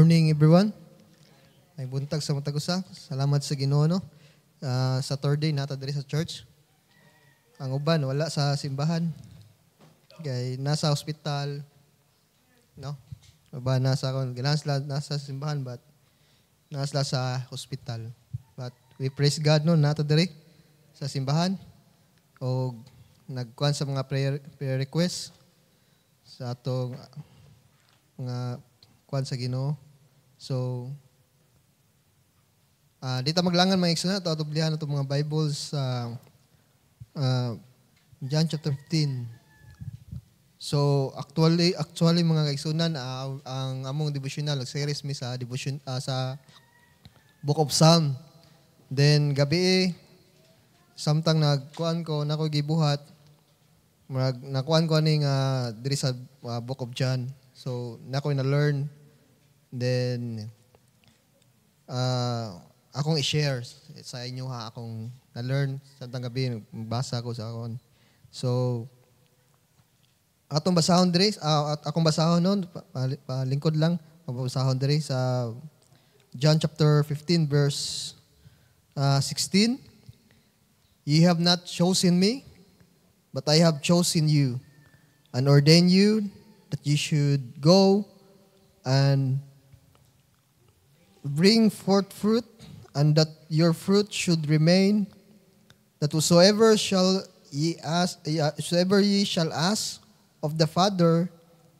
morning, everyone. May buntag sa matagusa. Ah. Salamat sa Ginoo no. Uh, sa third day nata diri sa church. Ang uban wala sa simbahan. Kay nasa hospital no. Uban nasa kon sila nasa simbahan but nasa sila sa hospital. But we praise God no nata diri sa simbahan o nagkuan sa mga prayer, prayer request sa atong ah, mga kuan sa Ginoo. So, uh, ah, dito maglangan mga eksena, ito atublihan ito mga Bibles sa uh, uh, John chapter 15. So, actually, actually mga kaigsunan, uh, ah, ang among devotional, series mi sa devotion, uh, sa Book of Psalm. Then, gabi eh, samtang nagkuan ko, nako gibuhat, Murag, nakuan ko aning uh, diri sa uh, Book of John. So, nako na-learn Then, uh, akong i-share sa inyo ha, akong na-learn sa tanggabi, magbasa ko sa akong. So, atong basahon diri, uh, at akong basahon noon, palingkod lang, mababasahon dire sa John chapter 15 verse uh, ah, 16. Ye have not chosen me, but I have chosen you and ordained you that you should go and Bring forth fruit, and that your fruit should remain, that whosoever shall ye ask, uh, whosoever ye shall ask of the Father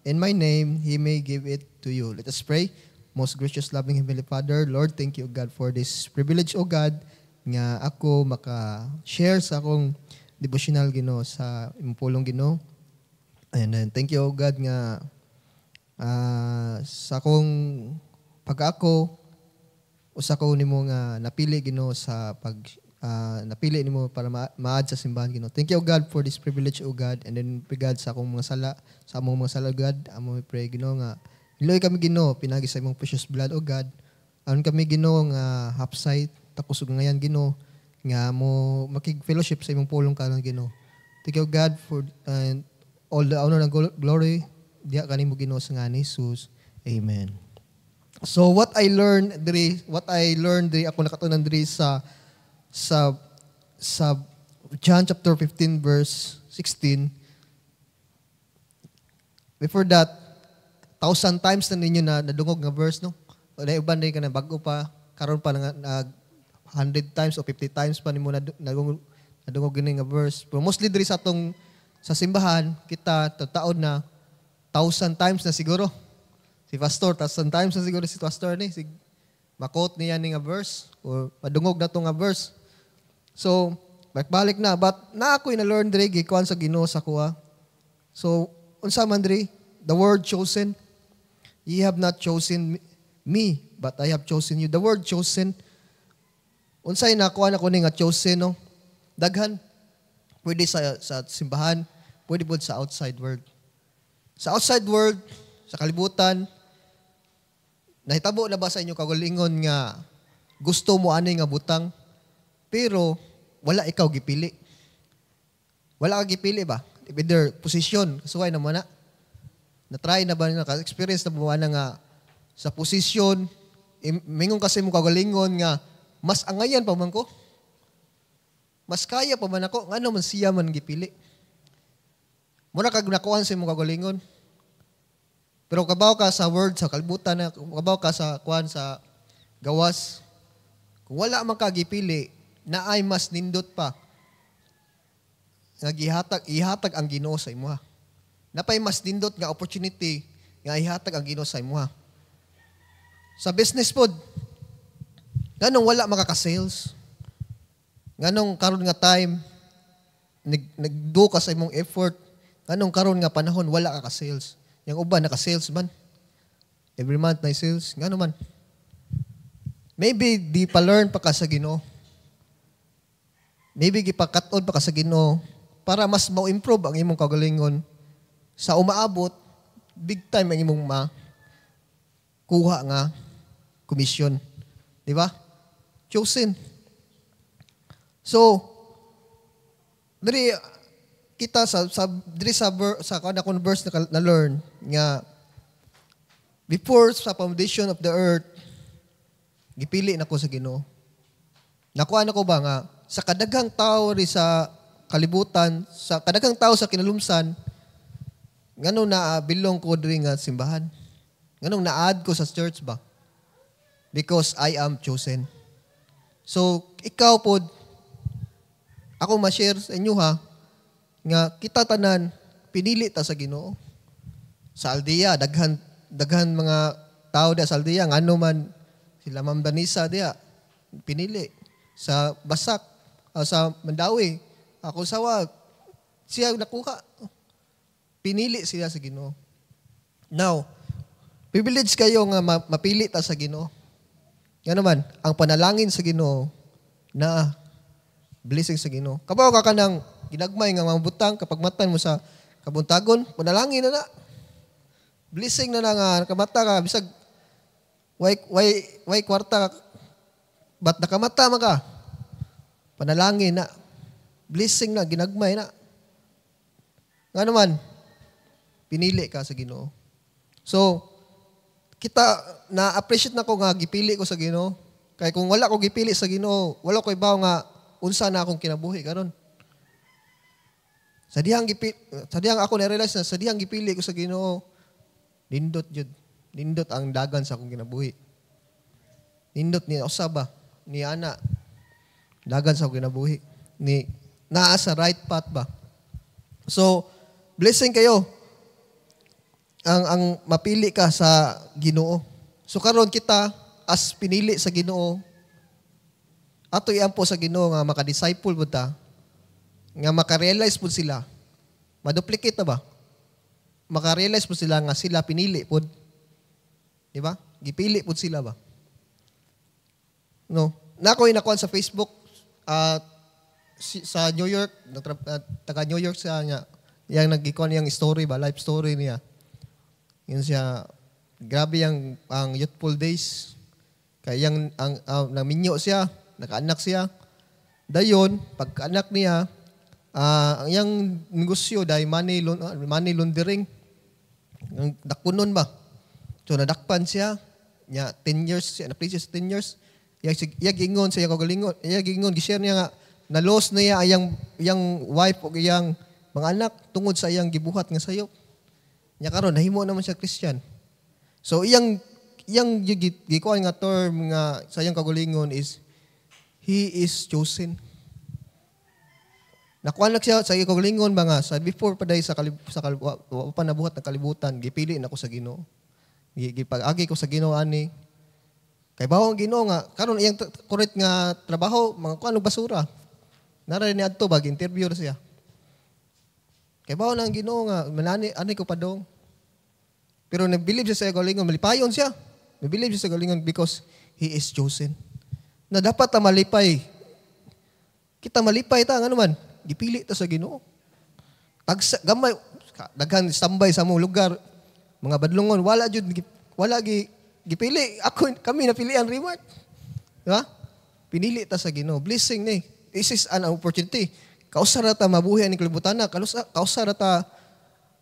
in my name, he may give it to you. Let us pray. Most gracious, loving Heavenly Father, Lord, thank you, God, for this privilege, O God, nga ako maka-share sa akong devotional gino sa impulong gino. And then, thank you, O God, nga uh, sa akong pag-ako, usa ko nimo nga napili Ginoo sa pag uh, napili nimo para ma- maad sa simbahan Ginoo. Thank you God for this privilege o God and then pray God sa akong mga sala, sa among mga sala God, amo mi pray Ginoo nga Iloy kami Ginoo pinagi sa imong precious blood o God. Aron kami Ginoo nga hapsay tapos ug ngayon Ginoo nga mo makig fellowship sa imong pulong karon Ginoo. Thank you God for uh, all the honor and glory diha kanimo Ginoo sa ni Jesus. Amen. So what I learned diri, what I learned diri ako nakatunan diri sa sa sa John chapter 15 verse 16 Before that, thousand times na ninyo na nadungog nga verse, no? Wala iban na ka na bago pa, karon pa na, na 100 times o 50 times pa nimo na nadungog, nadungog gini nga verse. Pero mostly diri sa atong sa simbahan, kita tataon na thousand times na siguro si pastor, tas sometimes na siguro si pastor ni, si, makot niya ni nga verse, o padungog na to nga verse. So, balik na, but na ako na learn dre gikuan sa Ginoo sa kuha. So, unsa man dre, the word chosen, ye have not chosen me, but I have chosen you. The word chosen, unsay nakuha na ko ni nga chosen no. Daghan pwede sa sa simbahan, pwede pud sa outside world. Sa outside world, sa kalibutan, Nahitabo na ba sa inyo kagulingon nga gusto mo ani nga butang pero wala ikaw gipili. Wala ka gipili ba? Either posisyon, kasuway na mo na. Na-try na ba na, ka-experience na buwan nga sa posisyon, mingon kasi mo kagalingon nga mas angayan pa man ko. Mas kaya pa man ako, ngano man siya man gipili. Muna kag nakuhan sa mo kagalingon. Pero kabaw ka sa word, sa kalbutan, na, eh, kabaw ka sa kwan sa gawas, kung wala man ka gipili, na ay mas nindot pa. nga gihatag ihatag ang ginoo sa imuha. pay mas nindot nga opportunity nga ihatag ang ginoo sa imuha. Sa business pod, ganong wala makaka-sales. Ganong karon nga time, nag, nagdo ka sa imong effort. Ganong karon nga panahon, wala ka ka-sales yung uban, naka-sales man. Every month na sales. Nga ano man. Maybe di pa learn pa ka sa Ginoo. Maybe gipakatod pa ka sa Ginoo para mas ma-improve ang imong kagalingon sa umaabot big time ang imong ma kuha nga komisyon. Di ba? Chosen. So, diri kita sa sa diri sa ver, sa kada converse na, na learn nga before sa foundation of the earth gipili nako sa Ginoo. Nakuha nako ba nga sa kadaghang tao ri sa kalibutan, sa kadaghang tao sa kinalumsan ngano na ah, bilong ko diri nga simbahan. Nganong na-add ko sa church ba? Because I am chosen. So, ikaw po, ako ma-share sa inyo ha, nga kita tanan pinili ta sa Ginoo. Sa Aldea daghan daghan mga tao da sa Aldea ngano man sila Ma'am Danisa dia pinili sa Basak uh, sa Mandawi ako sawa siya nakuha pinili siya sa Ginoo. Now, privilege kayo nga mapili ta sa Ginoo. Nga naman, ang panalangin sa Ginoo na blessing sa Ginoo. Kabaw ka kanang ginagmay nga mabutang kapag matan mo sa kabuntagon, panalangin na na. Blessing na na nga nakamata ka bisag way way way kwarta bat nakamata man ka. Panalangin na. Blessing na ginagmay na. Nga naman, pinili ka sa Ginoo. So, kita na appreciate na ko nga gipili ko sa Ginoo. Kay kung wala ko gipili sa Ginoo, wala ko ibaw nga unsa na akong kinabuhi karon. Sa dihang gipi sa dihang ako na realize na sa dihang gipili ko sa Ginoo nindot jud. Nindot ang dagan sa akong kinabuhi. Nindot ni usaba ni ana dagan sa akong kinabuhi ni naa sa right path ba. So blessing kayo ang ang mapili ka sa Ginoo. So karon kita as pinili sa Ginoo Ato iyan po sa Ginoo nga maka-disciple po ta, nga maka-realize po sila. Maduplicate na ba? Maka-realize po sila nga sila pinili po. Di ba? Gipili po sila ba? No. Na Nako inakuan sa Facebook at uh, sa New York, uh, taga New York siya niya, nag nagikon yang story ba, life story niya. Yun siya, grabe yung ang youthful days. Kaya yung, ang, uh, naminyo siya, nakaanak siya. Dayon, pagkaanak niya, uh, ang iyang negosyo dahil money, money laundering, ang dakunon ba? So nadakpan siya, niya 10 years, siya na-prison 10 years. Iya gingon siya kagalingon, iya gingon, gishare niya nga, na-loss niya iya ayang, iyang wife o iyang mga anak tungod sa iyang gibuhat nga sayo. Nya karon nahimo naman siya Christian. So iyang iyang gikuan nga term nga sa iyang kagulingon is He is chosen. Nakuha na siya sa ikog lingon nga, sa before pa day sa kalib, sa kalib, panabuhat ng kalibutan gipili na ko sa Ginoo. Gipag-agi ko sa Ginoo ani. Kay bawo ang Ginoo nga karon iyang correct nga trabaho mga kuno basura. Nara ni adto bag interview ra siya. Kay bawo nang Ginoo nga manani ani ko padong. Pero nabilib siya sa ikog lingon malipayon siya. Nabilib siya sa ikog lingon because he is chosen na dapat ta malipay. Kita malipay ta, ano man, gipili ta sa ginoo. Tagsa, gamay, daghan standby sa mong lugar. Mga badlongon, wala jud wala gi gipili. Ako, kami napilian reward. Di Pinili ta sa ginoo. Blessing ni. This is an opportunity. Kausara ta mabuhi ang kalibutana. Kausara ta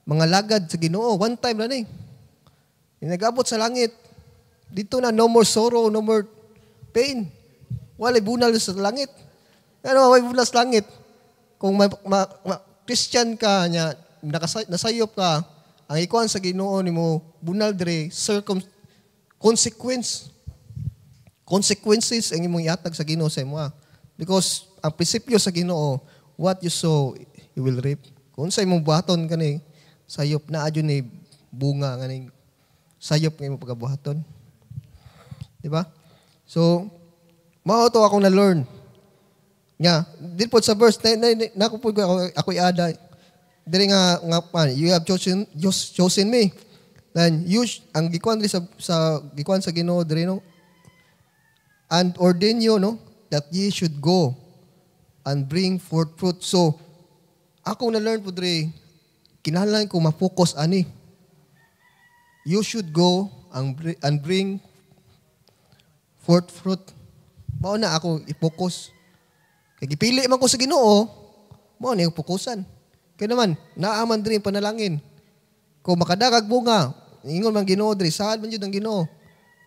mga lagad sa ginoo. One time lang ni. Eh. Nagabot sa langit. Dito na, no more sorrow, no more pain. Walay bunal sa langit. Ano, walay bunal sa langit. Kung ma, ma, ma, Christian ka, nya, nakasay, nasayop ka, ang ikuan sa ginoo ni mo, bunal dire, circum, consequence. Consequences ang imong iatag sa ginoo sa imo. Ah. Because ang prinsipyo sa ginoo, what you sow, you will reap. Kung sa imong buhaton kani, sayop na adyo ni bunga kani, sayop nga imong pagabuhaton. Di ba? So, Mao to akong na-learn. Nga, dito po sa verse, na, na, na, ako po ako, ako'y ada. Diri nga, nga pan, you have chosen, you chosen me. Then you, ang gikuan sa, sa gikuan sa Ginoo diri no. And ordain you no that ye should go and bring forth fruit. So, ako na learn po diri kinahanglan ko ma-focus ani. You should go and bring forth fruit. Mao na ako ipokus. focus Kay gipili man ko sa Ginoo, mao na i-focusan. Kay naman naaman din panalangin. Kung makadagag bunga, ingon man Ginoo diri, sahad man jud ang Ginoo.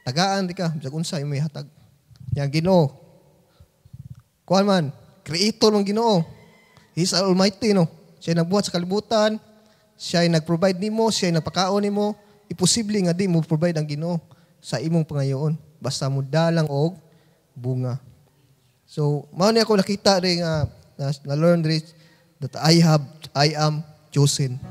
Tagaan di ka, bisag unsa may hatag. Yang Ginoo. Kuan man, creator man Ginoo. He's almighty no. Siya nagbuhat sa kalibutan, siya ay nag-provide nimo, siya ay nagpakaon nimo. Imposible nga di mo provide ang Ginoo sa imong pangayoon. Basta mo dalang og bunga. So, mao ni ako nakita rin nga, na, na learn rin that I have, I am chosen.